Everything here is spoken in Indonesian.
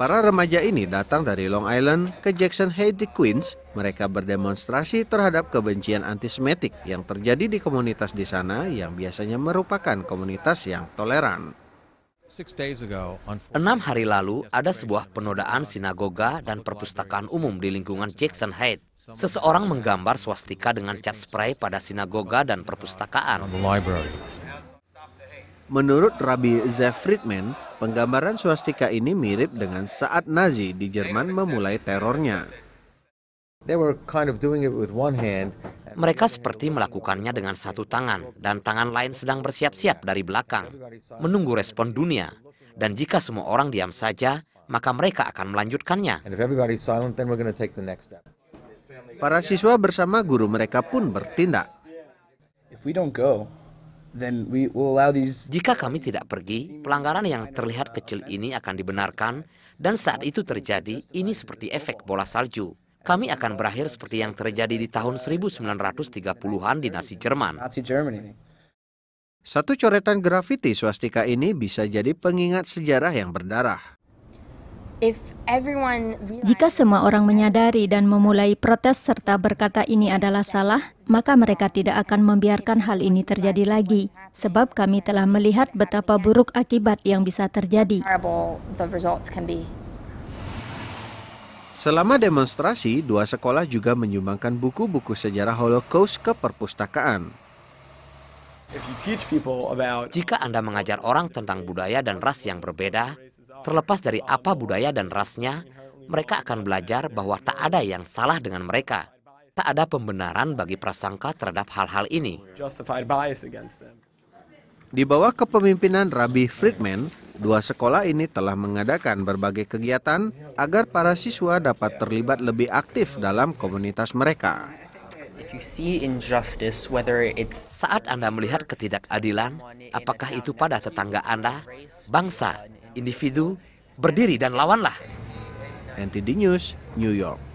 Para remaja ini datang dari Long Island ke Jackson Heights, Queens. Mereka berdemonstrasi terhadap kebencian antisemitik yang terjadi di komunitas di sana yang biasanya merupakan komunitas yang toleran. Enam hari lalu, ada sebuah penodaan sinagoga dan perpustakaan umum di lingkungan Jackson Heights. Seseorang menggambar swastika dengan cat spray pada sinagoga dan perpustakaan. Menurut Rabbi Friedman, penggambaran swastika ini mirip dengan saat Nazi di Jerman memulai terornya. Mereka seperti melakukannya dengan satu tangan dan tangan lain sedang bersiap-siap dari belakang, menunggu respon dunia. Dan jika semua orang diam saja, maka mereka akan melanjutkannya. Para siswa bersama guru mereka pun bertindak. If we don't go, jika kami tidak pergi, pelanggaran yang terlihat kecil ini akan dibenarkan, dan saat itu terjadi, ini seperti efek bola salju. Kami akan berakhir seperti yang terjadi di tahun 1930-an di Nazi Jerman. Satu coretan grafiti swastika ini bisa jadi pengingat sejarah yang berdarah. Jika semua orang menyadari dan memulai protes serta berkata ini adalah salah, maka mereka tidak akan membiarkan hal ini terjadi lagi, sebab kami telah melihat betapa buruk akibat yang bisa terjadi. Selama demonstrasi, dua sekolah juga menyumbangkan buku-buku sejarah Holocaust ke perpustakaan. Jika Anda mengajar orang tentang budaya dan ras yang berbeda, terlepas dari apa budaya dan rasnya, mereka akan belajar bahwa tak ada yang salah dengan mereka. Tak ada pembenaran bagi prasangka terhadap hal-hal ini. Di bawah kepemimpinan Rabbi Friedman, dua sekolah ini telah mengadakan berbagai kegiatan agar para siswa dapat terlibat lebih aktif dalam komunitas mereka. Saat Anda melihat ketidakadilan, apakah itu pada tetangga Anda, bangsa, individu, berdiri dan lawanlah. NTD News, New York.